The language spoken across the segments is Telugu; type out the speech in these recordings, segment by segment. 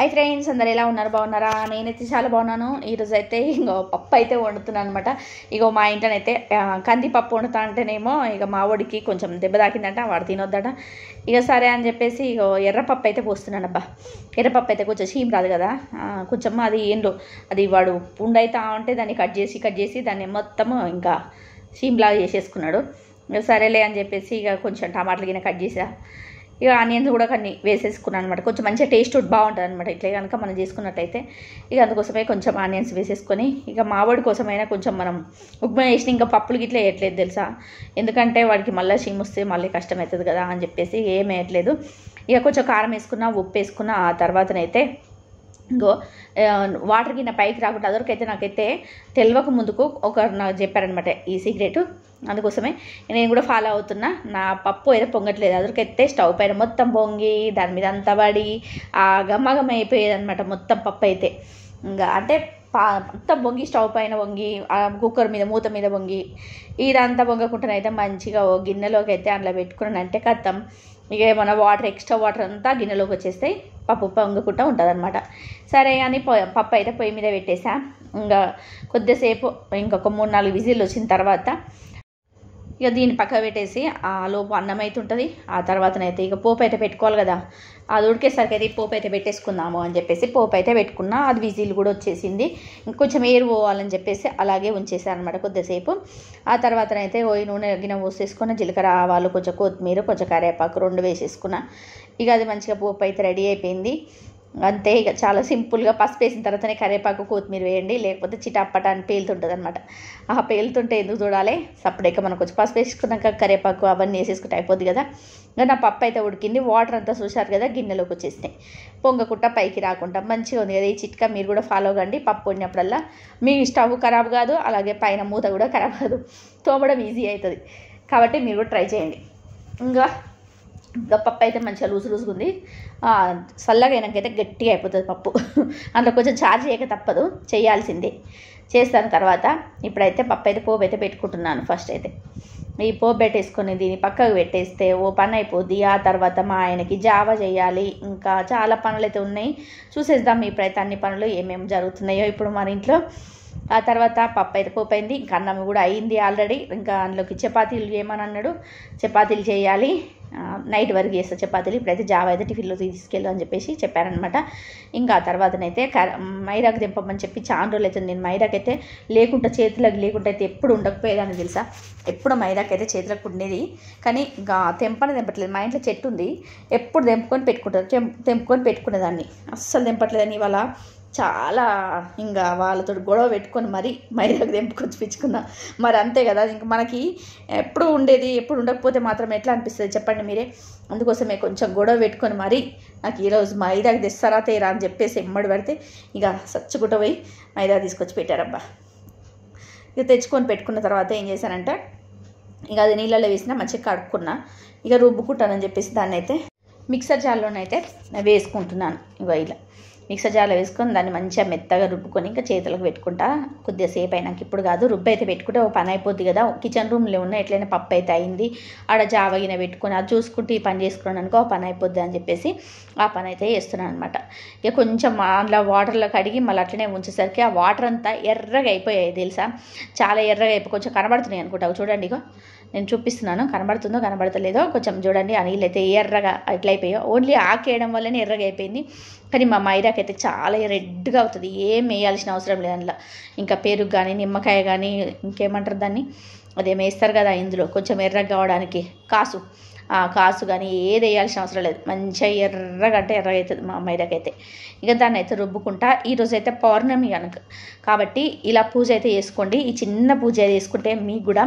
అయితే ఫ్రెండ్స్ అందరు ఎలా ఉన్నారు బాగున్నారా నేనైతే చాలా బాగున్నాను ఈరోజు అయితే ఇంకో పప్పు అయితే వండుతున్నాను అనమాట ఇగో మా ఇంట్లోనైతే కందిపప్పు వండుతా అంటేనేమో ఇక మా వాడికి కొంచెం దెబ్బ తాకిందంట వాడు తినొద్దట ఇక సరే అని చెప్పేసి ఇగో ఎర్రపప్పు అయితే పోస్తున్నాను అబ్బా ఎర్రపప్పు అయితే కొంచెం చీమ్ రాదు కదా కొంచెం అది ఏందో అది వాడు అయితే ఉంటే దాన్ని కట్ చేసి కట్ చేసి దాన్ని మొత్తము ఇంకా చీమ్లాగా చేసేసుకున్నాడు సరేలే అని చెప్పేసి ఇక కొంచెం టమాటాలు గిన్నె కట్ చేసా ఇక ఆనియన్స్ కూడా కొన్ని వేసేసుకున్నాను అనమాట కొంచెం మంచిగా టేస్ట్ బాగుంటుంది అనమాట ఇట్లా కనుక మనం చేసుకున్నట్టయితే ఇక అందుకోసమే కొంచెం ఆనియన్స్ వేసేసుకొని ఇక మావాడి కోసమైనా కొంచెం మనం ఉప్మా వేసిన ఇంకా పప్పులు గిట్ల వేయట్లేదు తెలుసా ఎందుకంటే వాడికి మళ్ళీ వస్తే మళ్ళీ కష్టం అవుతుంది కదా అని చెప్పేసి ఏం వేయట్లేదు ఇక కొంచెం కారం వేసుకున్న ఉప్పు వేసుకున్న ఆ తర్వాతనైతే ఇంకో వాటర్ కింద పైకి రాకుండా అదొరకైతే నాకైతే తెలియక ముందుకు ఒకరు నాకు చెప్పారనమాట ఈ సీక్రెట్ అందుకోసమే నేను కూడా ఫాలో అవుతున్నా నా పప్పు అయితే పొంగట్లేదు అదొకైతే స్టవ్ పైన మొత్తం పొంగి దాని మీద అంతా పడి ఆ గమ్మగమ్మ అయిపోయేది అనమాట మొత్తం పప్పు అయితే ఇంకా అంటే పా మొత్తం బొంగి స్టవ్ పైన వంగి కుక్కర్ మీద మూత మీద వంగి ఇదంతా పొంగకుంటానైతే అయితే మంచిగా ఓ గిన్నెలోకి అయితే అందులో పెట్టుకున్నాను అంటే కథం ఇక ఏమైనా వాటర్ ఎక్స్ట్రా వాటర్ అంతా గిన్నెలోకి వచ్చేస్తాయి పప్పు పొంగకుండా అనమాట సరే అని పప్పు అయితే పొయ్యి మీద పెట్టేసా ఇంకా కొద్దిసేపు ఇంకొక మూడు నాలుగు విజిల్లు వచ్చిన తర్వాత ఇక దీన్ని పక్క పెట్టేసి ఆ లోపు అన్నం అయితే ఉంటుంది ఆ తర్వాతనైతే ఇక పోపు అయితే పెట్టుకోవాలి కదా అది సరికి అయితే పోపు అయితే పెట్టేసుకుందాము అని చెప్పేసి పోపు అయితే పెట్టుకున్నా అది విజిల్ కూడా వచ్చేసింది కొంచెం ఏరు పోవాలని చెప్పేసి అలాగే ఉంచేసాను అనమాట కొద్దిసేపు ఆ తర్వాత అయితే ఓయి నూనె గిన్నె పోసేసుకున్న జీలకర్ర ఆవాలు కొంచెం కొత్తిమీర కొంచెం కరివేపాకు రెండు వేసేసుకున్నా ఇక అది మంచిగా పోపు అయితే రెడీ అయిపోయింది అంతే ఇక చాలా సింపుల్గా పసుపు వేసిన తర్వాతనే కరేపాకు కొత్తిమీర వేయండి లేకపోతే చిటాపట అని పేలుతుంటుంది అనమాట ఆ పేలుతుంటే ఎందుకు చూడాలి సపరేట్గా మనకు వచ్చి పసుపు వేసుకున్నాక కరివేపాకు అవన్నీ వేసేసుకుంటే అయిపోద్ది కదా ఇంకా నా పప్పు అయితే ఉడికింది వాటర్ అంతా చూశారు కదా గిన్నెలోకి వచ్చేసినాయి పొంగకుండా పైకి రాకుండా మంచిగా ఉంది కదా ఈ చిట్కా మీరు కూడా ఫాలో కండి పప్పు వండినప్పుడల్లా మీ స్టవ్ ఖరాబ్ కాదు అలాగే పైన మూత కూడా ఖరాబ్ కాదు తోమడం ఈజీ అవుతుంది కాబట్టి మీరు కూడా ట్రై చేయండి ఇంకా ఇంకా పప్పు అయితే మంచిగా లూజు లూజుగా ఉంది చల్లగా అయినాకైతే గట్టిగా అయిపోతుంది పప్పు అందులో కొంచెం చార్జ్ చేయక తప్పదు చేయాల్సిందే చేస్తాను తర్వాత ఇప్పుడైతే పప్పు అయితే పోపు అయితే పెట్టుకుంటున్నాను ఫస్ట్ అయితే ఈ పోపు పెట్టేసుకొని దీన్ని పక్కకు పెట్టేస్తే ఓ పని అయిపోద్ది ఆ తర్వాత మా ఆయనకి జావా చేయాలి ఇంకా చాలా పనులు అయితే ఉన్నాయి చూసేద్దాం ఇప్పుడైతే అన్ని పనులు ఏమేమి జరుగుతున్నాయో ఇప్పుడు మన ఇంట్లో ఆ తర్వాత పప్పు అయితే అయింది ఇంకా అన్నం కూడా అయింది ఆల్రెడీ ఇంకా అందులోకి చపాతీలు చేయమని అన్నాడు చపాతీలు చేయాలి నైట్ వరకు చేస్తా చపాతీలు ఇప్పుడైతే జావ అయితే టిఫిన్లో తీసుకెళ్ళు అని చెప్పేసి చెప్పారనమాట ఇంకా ఆ తర్వాతనైతే మైరాకు తెంపమని చెప్పి చాలా రోజులు అయితే నేను మైరాకు అయితే లేకుండా చేతులకు లేకుండా అయితే ఎప్పుడు ఉండకపోయేదాన్ని తెలుసా ఎప్పుడు మైరాక్ అయితే చేతులకు ఉండేది కానీ ఇంకా తెంపని తెంపట్లేదు మా ఇంట్లో చెట్టు ఉంది ఎప్పుడు తెంపుకొని పెట్టుకుంటారు తెంపుకొని పెట్టుకునేదాన్ని అస్సలు తెంపట్లేదని ఇవాళ చాలా ఇంకా వాళ్ళతో గొడవ పెట్టుకొని మరీ మైదాకు తెంపుకొచ్చి పిచ్చుకున్నా మరి అంతే కదా ఇంక మనకి ఎప్పుడు ఉండేది ఎప్పుడు ఉండకపోతే మాత్రం ఎట్లా అనిపిస్తుంది చెప్పండి మీరే అందుకోసమే కొంచెం గొడవ పెట్టుకొని మరీ నాకు ఈరోజు మైదాకు తెస్తారా తేరా అని చెప్పేసి ఎమ్మడి పడితే ఇక సచ్చుకుట పోయి మైదా తీసుకొచ్చి పెట్టారబ్బా ఇక తెచ్చుకొని పెట్టుకున్న తర్వాత ఏం చేశానంటే ఇక అది నీళ్ళలో వేసినా మంచిగా కడుక్కున్నా ఇక రుబ్బుకుంటానని చెప్పేసి దాన్ని అయితే మిక్సర్ అయితే వేసుకుంటున్నాను ఇగో ఇలా మిక్సర్ జార్లో వేసుకొని దాన్ని మంచిగా మెత్తగా రుబ్బుకొని ఇంకా చేతులకు పెట్టుకుంటా కొద్దిగా సేపు అయినాక ఇప్పుడు కాదు రుబ్బు అయితే పెట్టుకుంటే ఓ పని అయిపోద్ది కదా కిచెన్ రూమ్లో ఉన్న ఎట్లయినా పప్పు అయితే అయింది ఆడ జావగిన పెట్టుకొని అది చూసుకుంటూ ఈ పని చేసుకున్నాను అనుకో ఆ పని అయిపోద్ది అని చెప్పేసి ఆ పని అయితే చేస్తున్నాను అనమాట ఇక కొంచెం అందులో వాటర్లో కడిగి మళ్ళీ అట్లనే ఉంచేసరికి ఆ వాటర్ అంతా ఎర్రగా అయిపోయాయి తెలుసా చాలా ఎర్రగా అయిపోయి కొంచెం కనబడుతున్నాయి అనుకుంటా చూడండి ఇక నేను చూపిస్తున్నాను కనబడుతుందో కనబడతలేదో కొంచెం చూడండి ఆ నీళ్ళు అయితే ఎర్రగా ఎట్లయిపోయో ఓన్లీ ఆకేయడం వల్లనే ఎర్రగా అయిపోయింది కానీ మా మైదాకి అయితే చాలా రెడ్గా అవుతుంది ఏం వేయాల్సిన అవసరం లేదు అందులో ఇంకా పెరుగు కానీ నిమ్మకాయ కానీ ఇంకేమంటారు దాన్ని అదేం వేస్తారు కదా ఇందులో కొంచెం ఎర్రగా కావడానికి కాసు కాసు కానీ ఏది వేయాల్సిన అవసరం లేదు మంచిగా ఎర్రగంటే ఎర్ర అవుతుంది మా అయితే ఇక దాన్ని అయితే రుబ్బుకుంటా ఈరోజు అయితే పౌర్ణమి కనుక కాబట్టి ఇలా పూజ అయితే చేసుకోండి ఈ చిన్న పూజ చేసుకుంటే మీకు కూడా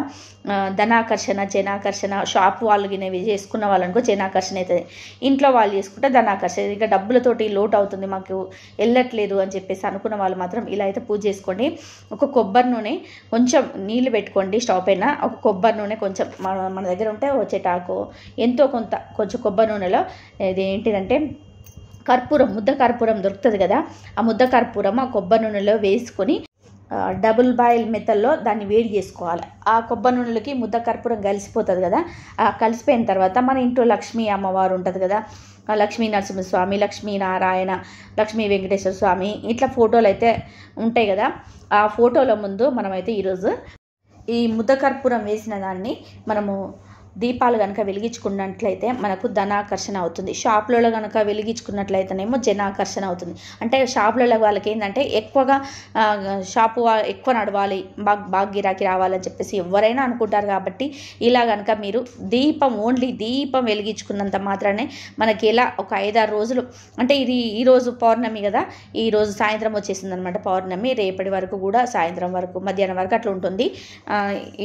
ధనాకర్షణ జనాకర్షణ షాప్ వాళ్ళు గినవి చేసుకున్న వాళ్ళనుకో జనాకర్షణ అవుతుంది ఇంట్లో వాళ్ళు చేసుకుంటే ధనాకర్షణ ఇక డబ్బులతోటి లోటు అవుతుంది మాకు వెళ్ళట్లేదు అని చెప్పేసి అనుకున్న వాళ్ళు మాత్రం ఇలా అయితే పూజ చేసుకోండి ఒక కొబ్బరి నూనె కొంచెం నీళ్ళు పెట్టుకోండి స్టవ్ పైన ఒక కొబ్బరి నూనె కొంచెం మన దగ్గర ఉంటే వచ్చేటాకు ఎంతో కొంత కొంచెం కొబ్బరి నూనెలో ఇది ఏంటిదంటే కర్పూరం ముద్ద కర్పూరం దొరుకుతుంది కదా ఆ ముద్ద కర్పూరం ఆ కొబ్బరి నూనెలో వేసుకొని డబుల్ బాయిల్ మెత్తల్లో దాన్ని వేడి చేసుకోవాలి ఆ కొబ్బరి నూనెలకి ముద్ద కర్పూరం కలిసిపోతుంది కదా ఆ కలిసిపోయిన తర్వాత మన ఇంట్లో లక్ష్మీ అమ్మవారు ఉంటుంది కదా లక్ష్మీ నరసింహస్వామి లక్ష్మీ నారాయణ లక్ష్మీ వెంకటేశ్వర స్వామి ఇట్లా ఫోటోలు అయితే ఉంటాయి కదా ఆ ఫోటోల ముందు మనమైతే ఈరోజు ఈ ముద్ద కర్పూరం వేసిన దాన్ని మనము దీపాలు కనుక వెలిగించుకున్నట్లయితే మనకు ధనాకర్షణ అవుతుంది షాపులలో కనుక వెలిగించుకున్నట్లయితేనేమో జనాకర్షణ అవుతుంది అంటే షాపులలో వాళ్ళకి ఏంటంటే ఎక్కువగా షాపు ఎక్కువ నడవాలి బాగా బాగా గిరాకీ రావాలని చెప్పేసి ఎవరైనా అనుకుంటారు కాబట్టి ఇలా కనుక మీరు దీపం ఓన్లీ దీపం వెలిగించుకున్నంత మాత్రమే మనకి ఇలా ఒక ఐదారు రోజులు అంటే ఇది ఈరోజు పౌర్ణమి కదా ఈరోజు సాయంత్రం వచ్చేసింది అనమాట పౌర్ణమి రేపటి వరకు కూడా సాయంత్రం వరకు మధ్యాహ్నం వరకు అట్లా ఉంటుంది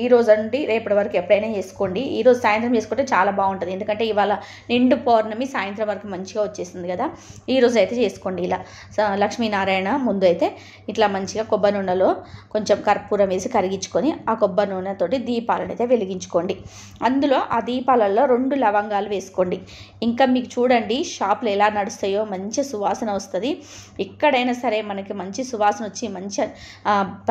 ఈరోజు అండి రేపటి వరకు ఎప్పుడైనా చేసుకోండి ఈరోజు సాయంత్రం చేసుకుంటే చాలా బాగుంటుంది ఎందుకంటే ఇవాళ నిండు పౌర్ణమి సాయంత్రం వరకు మంచిగా వచ్చేసింది కదా ఈరోజు అయితే చేసుకోండి ఇలా లక్ష్మీనారాయణ ముందు అయితే ఇట్లా మంచిగా కొబ్బరి నూనెలో కొంచెం కర్పూరం వేసి కరిగించుకొని ఆ కొబ్బరి నూనెతోటి దీపాలను అయితే వెలిగించుకోండి అందులో ఆ దీపాలలో రెండు లవంగాలు వేసుకోండి ఇంకా మీకు చూడండి షాపులు ఎలా నడుస్తాయో మంచి సువాసన వస్తుంది ఎక్కడైనా సరే మనకి మంచి సువాసన వచ్చి మంచి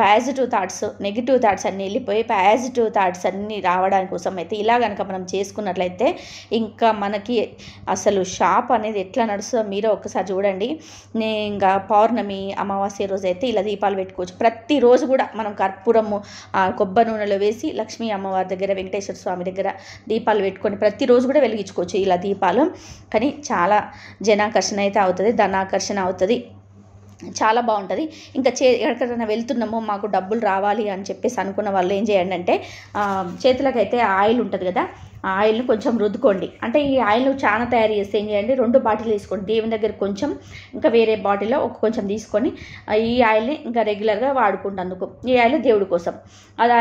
పాజిటివ్ థాట్స్ నెగిటివ్ థాట్స్ అన్నీ వెళ్ళిపోయి పాజిటివ్ థాట్స్ అన్నీ రావడానికి కోసం అయితే ఇలా కనుక కనుక మనం చేసుకున్నట్లయితే ఇంకా మనకి అసలు షాప్ అనేది ఎట్లా నడుస్తుందో మీరే ఒకసారి చూడండి నేను ఇంకా పౌర్ణమి అమావాస్య రోజు అయితే ఇలా దీపాలు పెట్టుకోవచ్చు ప్రతిరోజు కూడా మనం కర్పూరము కొబ్బరి నూనెలో వేసి లక్ష్మీ అమ్మవారి దగ్గర వెంకటేశ్వర స్వామి దగ్గర దీపాలు పెట్టుకొని ప్రతిరోజు కూడా వెలిగించుకోవచ్చు ఇలా దీపాలు కానీ చాలా జనాకర్షణ అయితే అవుతుంది ధనాకర్షణ అవుతుంది చాలా బాగుంటుంది ఇంకా చే ఎక్కడికైనా వెళ్తున్నామో మాకు డబ్బులు రావాలి అని చెప్పేసి అనుకున్న వాళ్ళు ఏం చేయండి అంటే చేతులకైతే ఆయిల్ ఉంటుంది కదా ఆ ఆయిల్ని కొంచెం రుద్దుకోండి అంటే ఈ ఆయిల్ చాలా తయారు చేస్తే ఏం చేయండి రెండు బాటిల్ తీసుకోండి దేవుని దగ్గర కొంచెం ఇంకా వేరే బాటిల్లో ఒక కొంచెం తీసుకొని ఈ ఆయిల్ని ఇంకా రెగ్యులర్గా వాడుకుంటందుకు ఈ ఆయిల్ దేవుడి కోసం అది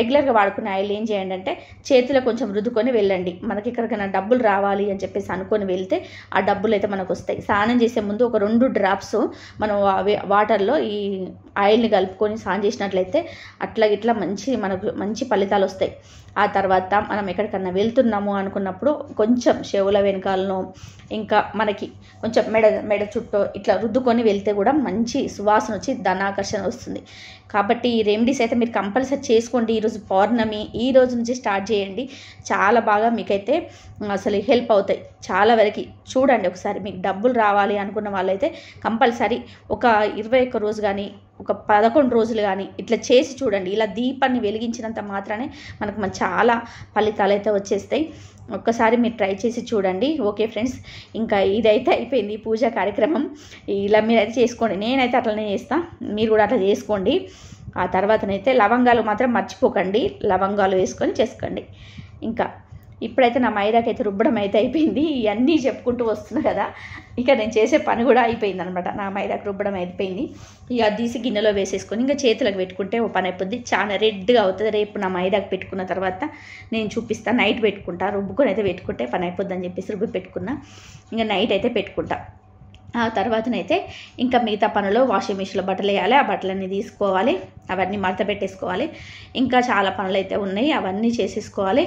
రెగ్యులర్గా వాడుకునే ఆయిల్ ఏం చేయండి అంటే చేతిలో కొంచెం రుద్దుకొని వెళ్ళండి మనకి ఎక్కడికైనా డబ్బులు రావాలి అని చెప్పేసి అనుకొని వెళ్తే ఆ డబ్బులు అయితే మనకు వస్తాయి స్నానం చేసే ముందు ఒక రెండు డ్రాప్స్ మనం వాటర్లో ఈ ఆయిల్ని కలుపుకొని స్నానం చేసినట్లయితే అట్లా ఇట్లా మంచి మనకు మంచి ఫలితాలు వస్తాయి ఆ తర్వాత మనం ఎక్కడికన్నా వెళ్తున్నాము అనుకున్నప్పుడు కొంచెం చెవుల వెనకాలను ఇంకా మనకి కొంచెం మెడ మెడ చుట్టూ ఇట్లా రుద్దుకొని వెళ్తే కూడా మంచి సువాసన వచ్చి ధనాకర్షణ వస్తుంది కాబట్టి ఈ రెమెడీస్ అయితే మీరు కంపల్సరీ చేసుకోండి ఈరోజు పౌర్ణమి ఈ రోజు నుంచి స్టార్ట్ చేయండి చాలా బాగా మీకైతే అసలు హెల్ప్ అవుతాయి చాలా వరకు చూడండి ఒకసారి మీకు డబ్బులు రావాలి అనుకున్న వాళ్ళైతే కంపల్సరీ ఒక ఇరవై ఒక్క రోజు కానీ ఒక పదకొండు రోజులు కానీ ఇట్లా చేసి చూడండి ఇలా దీపాన్ని వెలిగించినంత మాత్రమే మనకు చాలా ఫలితాలు అయితే వచ్చేస్తాయి ఒక్కసారి మీరు ట్రై చేసి చూడండి ఓకే ఫ్రెండ్స్ ఇంకా ఇదైతే అయిపోయింది పూజ కార్యక్రమం ఇలా మీరైతే చేసుకోండి నేనైతే అట్లనే చేస్తాను మీరు కూడా అట్లా చేసుకోండి ఆ తర్వాతనైతే లవంగాలు మాత్రం మర్చిపోకండి లవంగాలు వేసుకొని చేసుకోండి ఇంకా ఇప్పుడైతే నా మైదాకి అయితే రుబ్బడం అయితే అయిపోయింది ఇవన్నీ చెప్పుకుంటూ వస్తుంది కదా ఇక నేను చేసే పని కూడా అయిపోయింది అనమాట నా మైదాకి రుబ్బడం అయిపోయింది ఇక తీసి గిన్నెలో వేసేసుకొని ఇంకా చేతులకు పెట్టుకుంటే ఓ పని అయిపోద్ది చాలా రెడ్గా అవుతుంది రేపు నా మైదాకి పెట్టుకున్న తర్వాత నేను చూపిస్తాను నైట్ పెట్టుకుంటా రుబ్బుకొని అయితే పెట్టుకుంటే పని అయిపోద్ది అని చెప్పేసి రుబ్బి పెట్టుకున్నా ఇంకా నైట్ అయితే పెట్టుకుంటా ఆ తర్వాతనైతే ఇంకా మిగతా పనులు వాషింగ్ మిషన్లో బట్టలు వేయాలి ఆ బట్టలన్నీ తీసుకోవాలి అవన్నీ మడత పెట్టేసుకోవాలి ఇంకా చాలా పనులు అయితే ఉన్నాయి అవన్నీ చేసేసుకోవాలి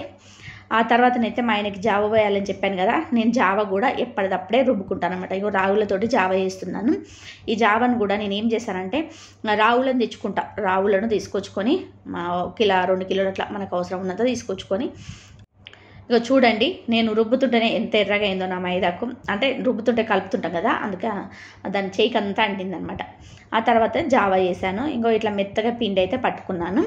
ఆ తర్వాతనైతే మా ఆయనకి జావ వేయాలని చెప్పాను కదా నేను జావ కూడా ఎప్పటిదప్పుడే రుబ్బుకుంటాను అనమాట ఇగో రావులతోటి జావ చేస్తున్నాను ఈ జావను కూడా నేను ఏం చేశానంటే రావులను తెచ్చుకుంటా రావులను తీసుకొచ్చుకొని మా కిలో రెండు కిలోలు అట్లా మనకు అవసరం ఉన్నంత తీసుకొచ్చుకొని ఇక చూడండి నేను రుబ్బుతుంటేనే ఎంత ఎర్రగా అయిందో నా మైదాకు అంటే రుబ్బుతుంటే కలుపుతుంటాం కదా అందుకే దాని చేయికంతా అంటింది అంటిందనమాట ఆ తర్వాత జావ చేశాను ఇంకో ఇట్లా మెత్తగా పిండి అయితే పట్టుకున్నాను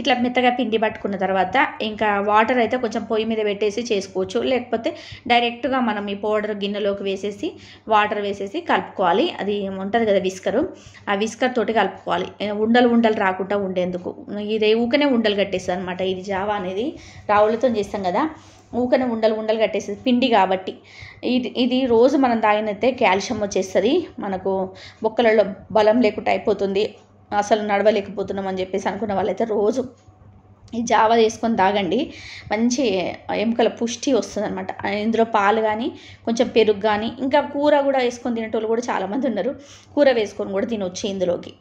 ఇట్లా మెత్తగా పిండి పట్టుకున్న తర్వాత ఇంకా వాటర్ అయితే కొంచెం పొయ్యి మీద పెట్టేసి చేసుకోవచ్చు లేకపోతే డైరెక్ట్గా మనం ఈ పౌడర్ గిన్నెలోకి వేసేసి వాటర్ వేసేసి కలుపుకోవాలి అది ఉంటుంది కదా విస్కరు ఆ విస్కర్ తోటి కలుపుకోవాలి ఉండలు ఉండలు రాకుండా ఉండేందుకు ఇది ఊకనే ఉండలు కట్టేస్తాను అనమాట ఇది జావా అనేది రావులతో చేస్తాం కదా ఊకన ఉండలు ఉండలు కట్టేస్తుంది పిండి కాబట్టి ఇది ఇది రోజు మనం తాగినైతే కాల్షియం వచ్చేస్తుంది మనకు బొక్కలలో బలం లేకుండా అయిపోతుంది అసలు నడవలేకపోతున్నాం అని చెప్పేసి అనుకున్న వాళ్ళైతే రోజు ఈ జావా చేసుకొని తాగండి మంచి ఎముకల పుష్టి వస్తుంది అనమాట ఇందులో పాలు కానీ కొంచెం పెరుగు కానీ ఇంకా కూర కూడా వేసుకొని తినేటోళ్ళు కూడా చాలామంది ఉన్నారు కూర వేసుకొని కూడా తినొచ్చి ఇందులోకి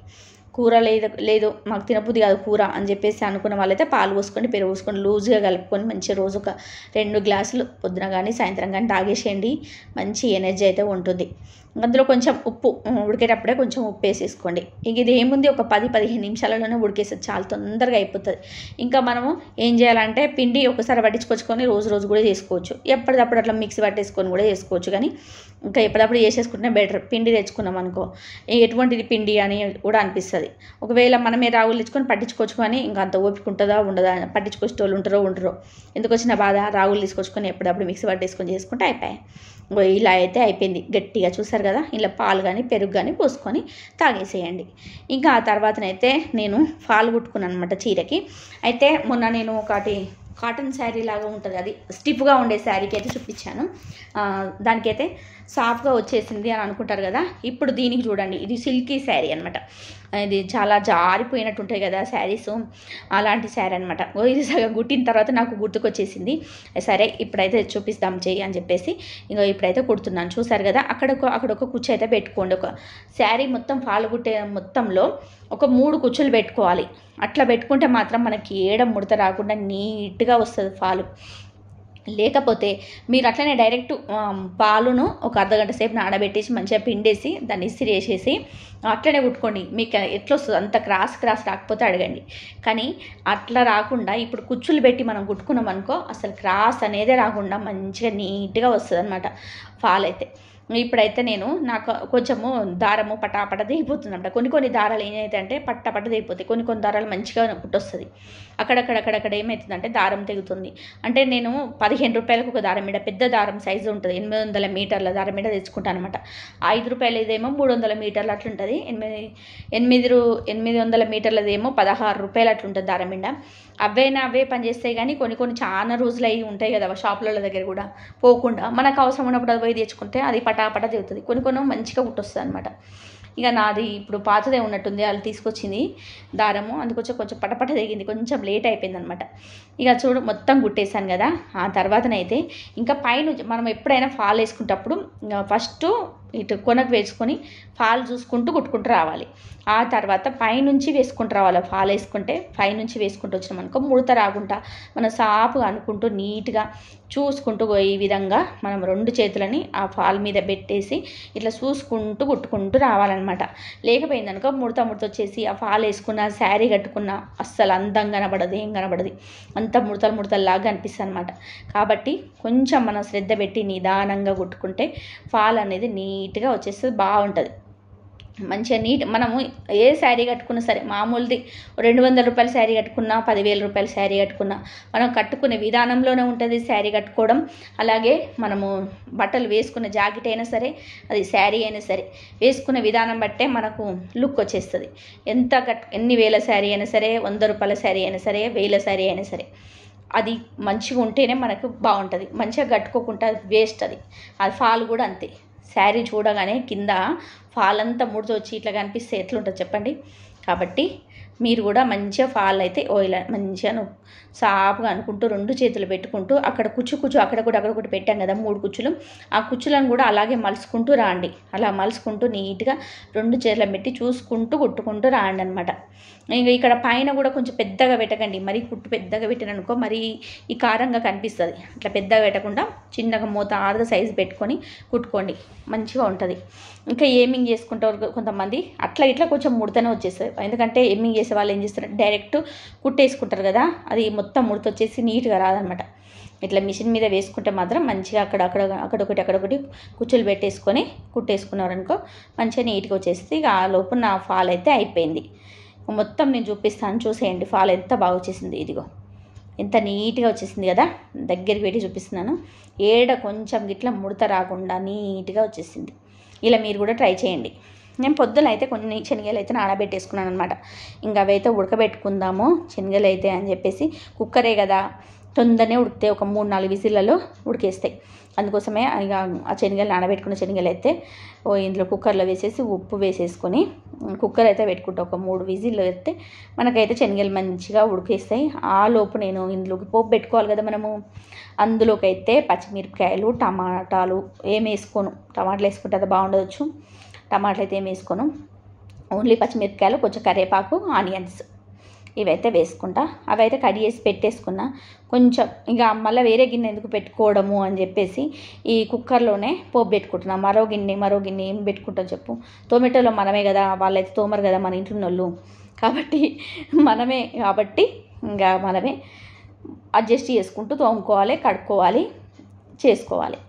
కూర లేదు లేదు మాకు తినబుద్ది కాదు కూర అని చెప్పేసి అనుకున్న వాళ్ళైతే పాలు పోసుకొని పెరుగు పోసుకొని లూజ్గా కలుపుకొని మంచి రోజు ఒక రెండు గ్లాసులు పొద్దున కానీ సాయంత్రం కానీ తాగేసేయండి మంచి ఎనర్జీ అయితే ఉంటుంది అందులో కొంచెం ఉప్పు ఉడికేటప్పుడే కొంచెం ఉప్పు వేసేసుకోండి ఇంక ఇది ఏముంది ఒక పది పదిహేను నిమిషాలలోనే ఉడికేస్తే చాలా తొందరగా అయిపోతుంది ఇంకా మనము ఏం చేయాలంటే పిండి ఒకసారి పట్టించుకొచ్చుకొని రోజు రోజు కూడా చేసుకోవచ్చు ఎప్పటికప్పుడు అట్లా మిక్సీ పట్టేసుకొని కూడా చేసుకోవచ్చు కానీ ఇంకా ఎప్పటికప్పుడు చేసేసుకుంటే బెటర్ పిండి తెచ్చుకున్నాం అనుకో ఎటువంటిది పిండి అని కూడా అనిపిస్తుంది ఒకవేళ మనమే రాగులు తెచ్చుకొని పట్టించుకొచ్చుకొని ఇంకా అంత ఓపిక ఉంటుందా ఉండదా పట్టించుకొచ్చే వాళ్ళు ఉంటారో ఉండరో ఎందుకు వచ్చిన బాధ రాగులు తీసుకొచ్చుకొని ఎప్పుడప్పుడు మిక్సీ పట్టేసుకొని చేసుకుంటే అయిపోయాయి ఇలా అయితే అయిపోయింది గట్టిగా చూసారు కదా ఇలా పాలు కానీ పెరుగు కానీ పోసుకొని తాగేసేయండి ఇంకా ఆ తర్వాతనైతే నేను ఫాల్ కుట్టుకున్నాను అనమాట చీరకి అయితే మొన్న నేను ఒకటి కాటన్ శారీ లాగా ఉంటుంది అది స్టిఫ్గా ఉండే శారీకి అయితే చూపించాను దానికైతే సాఫ్గా వచ్చేసింది అని అనుకుంటారు కదా ఇప్పుడు దీనికి చూడండి ఇది సిల్కీ శారీ అనమాట ఇది చాలా జారిపోయినట్టు ఉంటాయి కదా శారీస్ అలాంటి శారీ అనమాట ఇది సగం కుట్టిన తర్వాత నాకు గుర్తుకొచ్చేసింది సరే ఇప్పుడైతే చూపిస్తాం చెయ్యి అని చెప్పేసి ఇంకా ఇప్పుడైతే కుడుతున్నాను చూసారు కదా అక్కడ ఒక అక్కడ ఒక కుచ్చు అయితే పెట్టుకోండి ఒక శారీ మొత్తం ఫాలుగుట్టే మొత్తంలో ఒక మూడు కుచ్చులు పెట్టుకోవాలి అట్లా పెట్టుకుంటే మాత్రం మనకి ఏడ ముడత రాకుండా నీట్గా వస్తుంది పాలు లేకపోతే మీరు అట్లనే డైరెక్ట్ పాలును ఒక అర్ధగంట సేపు నానబెట్టేసి మంచిగా పిండేసి దాన్ని ఇస్త్రీ వేసేసి అట్లనే కుట్టుకోండి మీకు ఎట్లా వస్తుంది అంత క్రాస్ క్రాస్ రాకపోతే అడగండి కానీ అట్లా రాకుండా ఇప్పుడు కుచ్చులు పెట్టి మనం కుట్టుకున్నాం అనుకో అసలు క్రాస్ అనేదే రాకుండా మంచిగా నీట్గా వస్తుంది అనమాట ఫాల్ అయితే ఇప్పుడైతే నేను నాకు కొంచెము దారము పటాపట దిగిపోతుందంట కొన్ని కొన్ని దారాలు ఏమైతే పట్ట పట్ట దిగిపోతాయి కొన్ని కొన్ని దారాలు మంచిగా పుట్టొస్తుంది అక్కడక్కడక్కడక్కడ ఏమవుతుందంటే దారం తెగుతుంది అంటే నేను పదిహేను రూపాయలకు ఒక దారం మీద పెద్ద దారం సైజు ఉంటుంది ఎనిమిది వందల మీటర్ల దారం మీద తెచ్చుకుంటాను అనమాట ఐదు రూపాయలు ఇదేమో మూడు వందల మీటర్లు అట్లుంటుంది ఎనిమిది ఎనిమిది రూ ఎనిమిది వందల మీటర్లదేమో పదహారు రూపాయలు అట్లుంటుంది దారం మీద అవేనా అవే పనిచేస్తాయి కానీ కొన్ని కొన్ని చాలా రోజులు అవి ఉంటాయి కదా షాపుల దగ్గర కూడా పోకుండా మనకు అవసరం ఉన్నప్పుడు అది పోయి తెచ్చుకుంటే అది పట్ట పటాపట దిగుతుంది కొన్ని కొన్ని మంచిగా కుట్టొస్తుంది అనమాట ఇక నాది ఇప్పుడు పాతదే ఉన్నట్టుంది వాళ్ళు తీసుకొచ్చింది దారము అందుకొచ్చి కొంచెం పటపట దిగింది కొంచెం లేట్ అయిపోయింది అనమాట ఇక చూడు మొత్తం గుట్టేశాను కదా ఆ తర్వాతనైతే ఇంకా పైన మనం ఎప్పుడైనా ఫాల్ వేసుకుంటప్పుడు ఫస్ట్ ఇటు కొనకు వేసుకొని ఫాల్ చూసుకుంటూ కుట్టుకుంటూ రావాలి ఆ తర్వాత పైనుంచి వేసుకుంటూ రావాలి ఫాల్ వేసుకుంటే పైనుంచి వేసుకుంటూ వచ్చినాం అనుకో ముడత రాకుండా మనం సాపుగా అనుకుంటూ నీట్గా చూసుకుంటూ ఈ విధంగా మనం రెండు చేతులని ఆ ఫాల్ మీద పెట్టేసి ఇట్లా చూసుకుంటూ కుట్టుకుంటూ రావాలన్నమాట లేకపోయింది అనుకో ముడత ముడత వచ్చేసి ఆ ఫాల్ వేసుకున్న శారీ కట్టుకున్న అస్సలు అందం కనబడదు ఏం కనబడదు అంత ముడతలు ముడతల్లాగా అనిపిస్తుంది అనమాట కాబట్టి కొంచెం మనం శ్రద్ధ పెట్టి నిదానంగా కుట్టుకుంటే ఫాల్ అనేది నీ నీట్గా వచ్చేస్తుంది బాగుంటుంది మంచిగా నీట్ మనము ఏ శారీ కట్టుకున్నా సరే మామూలుది రెండు వందల రూపాయల శారీ కట్టుకున్నా పదివేల రూపాయల శారీ కట్టుకున్నా మనం కట్టుకునే విధానంలోనే ఉంటుంది శారీ కట్టుకోవడం అలాగే మనము బట్టలు వేసుకున్న జాకెట్ అయినా సరే అది శారీ అయినా సరే వేసుకునే విధానం బట్టే మనకు లుక్ వచ్చేస్తుంది ఎంత కట్ ఎన్ని వేల శారీ అయినా సరే వంద రూపాయల శారీ అయినా సరే వేల శారీ అయినా సరే అది మంచిగా ఉంటేనే మనకు బాగుంటుంది మంచిగా కట్టుకోకుండా వేస్ట్ అది అది ఫాల్ కూడా అంతే శారీ చూడగానే కింద ఫాల్ అంతా ముడత వచ్చి ఇట్లా కనిపిస్తే ఎట్లుంటుంది చెప్పండి కాబట్టి మీరు కూడా మంచిగా ఫాల్ అయితే ఓయిల్ మంచిగా సాఫ్గా అనుకుంటూ రెండు చేతులు పెట్టుకుంటూ అక్కడ కూచు కుచ్చు అక్కడ కూడా అక్కడ కూడా పెట్టాం కదా మూడు కుచ్చులు ఆ కుచ్చులను కూడా అలాగే మలుసుకుంటూ రాండి అలా మలుసుకుంటూ నీట్గా రెండు చేతులు పెట్టి చూసుకుంటూ కుట్టుకుంటూ రాండి అనమాట ఇంకా ఇక్కడ పైన కూడా కొంచెం పెద్దగా పెట్టకండి మరీ కుట్టు పెద్దగా పెట్టిననుకో మరీ ఈ కారంగా కనిపిస్తుంది అట్లా పెద్దగా పెట్టకుండా చిన్నగా మూత ఆరుగా సైజు పెట్టుకొని కుట్టుకోండి మంచిగా ఉంటుంది ఇంకా ఏమింగ్ చేసుకుంటారు కొంతమంది అట్లా ఇట్లా కొంచెం ముడతనే వచ్చేస్తుంది ఎందుకంటే ఏమింగ్ చేసే వాళ్ళు ఏం చేస్తారు డైరెక్ట్ కుట్టేసుకుంటారు కదా అది మొత్తం ముడత వచ్చేసి నీట్గా రాదనమాట ఇట్లా మిషన్ మీద వేసుకుంటే మాత్రం మంచిగా అక్కడ అక్కడ అక్కడొకటి అక్కడొకటి కుచ్చులు పెట్టేసుకొని కుట్టేసుకున్నారనుకో మంచిగా నీట్గా వచ్చేసి ఇక ఆ లోపు నా ఫాల్ అయితే అయిపోయింది మొత్తం నేను చూపిస్తాను చూసేయండి ఫాల్ ఎంత బాగా వచ్చేసింది ఇదిగో ఎంత నీట్గా వచ్చేసింది కదా దగ్గరికి పెట్టి చూపిస్తున్నాను ఏడ కొంచెం ఇట్లా ముడత రాకుండా నీట్గా వచ్చేసింది ఇలా మీరు కూడా ట్రై చేయండి నేను పొద్దున అయితే కొన్ని శనగలు అయితే నానబెట్టేసుకున్నాను అనమాట ఇంకా అవైతే ఉడకబెట్టుకుందాము శనగలు అయితే అని చెప్పేసి కుక్కరే కదా తొందరనే ఉడికితే ఒక మూడు నాలుగు విజిల్లలో ఉడికేస్తాయి అందుకోసమే ఇక ఆ శనగలు నానబెట్టుకున్న శనగలు అయితే ఓ ఇందులో కుక్కర్లో వేసేసి ఉప్పు వేసేసుకొని కుక్కర్ అయితే పెట్టుకుంటా ఒక మూడు విజిల్లు వేస్తే మనకైతే శనగలు మంచిగా ఉడికేస్తాయి ఆ లోపు నేను ఇందులోకి పోపు పెట్టుకోవాలి కదా మనము అందులోకి అయితే పచ్చిమిరపకాయలు టమాటాలు ఏం వేసుకోను టమాటాలు వేసుకుంటే అది బాగుండవచ్చు టమాటాలు అయితే ఏం వేసుకోను ఓన్లీ పచ్చిమిరపకాయలు కొంచెం కరివేపాకు ఆనియన్స్ ఇవైతే వేసుకుంటా అవైతే అయితే కట్ చేసి పెట్టేసుకున్నా కొంచెం ఇంకా మళ్ళీ వేరే గిన్నె ఎందుకు పెట్టుకోవడము అని చెప్పేసి ఈ కుక్కర్లోనే పోపు పెట్టుకుంటున్నా మరో గిన్నె మరో గిన్నె ఏం పెట్టుకుంటాం చెప్పు టొమాటోలో మనమే కదా వాళ్ళైతే తోమరు కదా మన ఇంట్లో వాళ్ళు కాబట్టి మనమే కాబట్టి ఇంకా మనమే అడ్జస్ట్ చేసుకుంటూ తోముకోవాలి కడుక్కోవాలి చేసుకోవాలి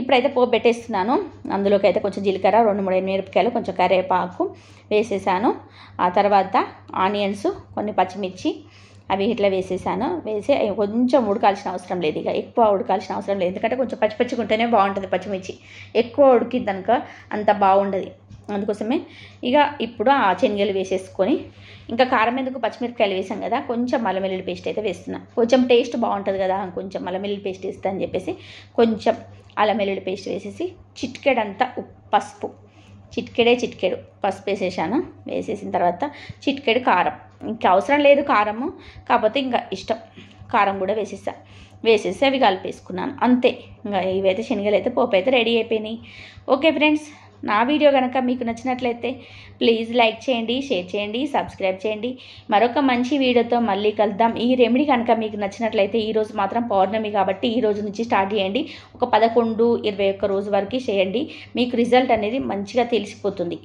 ఇప్పుడైతే పో పెట్టేస్తున్నాను అందులోకి అయితే కొంచెం జీలకర్ర రెండు మూడు మిరపకాయలు కొంచెం కరివేపాకు వేసేసాను ఆ తర్వాత ఆనియన్స్ కొన్ని పచ్చిమిర్చి అవి ఇట్లా వేసేసాను వేసి కొంచెం ఉడకాల్సిన అవసరం లేదు ఇక ఎక్కువ ఉడకాల్సిన అవసరం లేదు ఎందుకంటే కొంచెం పచ్చి పచ్చిగా ఉంటేనే బాగుంటుంది పచ్చిమిర్చి ఎక్కువ కనుక అంత బాగుండదు అందుకోసమే ఇక ఇప్పుడు ఆ శనగలు వేసేసుకొని ఇంకా కారం ఎందుకు పచ్చిమిరపకాయలు వేసాం కదా కొంచెం మల్లమెల్లి పేస్ట్ అయితే వేస్తున్నాను కొంచెం టేస్ట్ బాగుంటుంది కదా కొంచెం మల్లమెల్లి పేస్ట్ వేస్తా అని చెప్పేసి కొంచెం అల్లం వెల్లుల్లి పేస్ట్ వేసేసి చిట్కెడంతా పసుపు చిట్కెడే చిట్కెడు పసుపు వేసేసాను వేసేసిన తర్వాత చిట్కెడు కారం ఇంకా అవసరం లేదు కారము కాకపోతే ఇంకా ఇష్టం కారం కూడా వేసేసా వేసేసి అవి కలిపేసుకున్నాను అంతే ఇంకా ఇవైతే శనగలు అయితే పోపు అయితే రెడీ అయిపోయినాయి ఓకే ఫ్రెండ్స్ నా వీడియో కనుక మీకు నచ్చినట్లయితే ప్లీజ్ లైక్ చేయండి షేర్ చేయండి సబ్స్క్రైబ్ చేయండి మరొక మంచి వీడియోతో మళ్ళీ కలుద్దాం ఈ రెమెడీ కనుక మీకు నచ్చినట్లయితే ఈరోజు మాత్రం పౌర్ణమి కాబట్టి ఈ రోజు నుంచి స్టార్ట్ చేయండి ఒక పదకొండు ఇరవై ఒక్క రోజు వరకు చేయండి మీకు రిజల్ట్ అనేది మంచిగా తెలిసిపోతుంది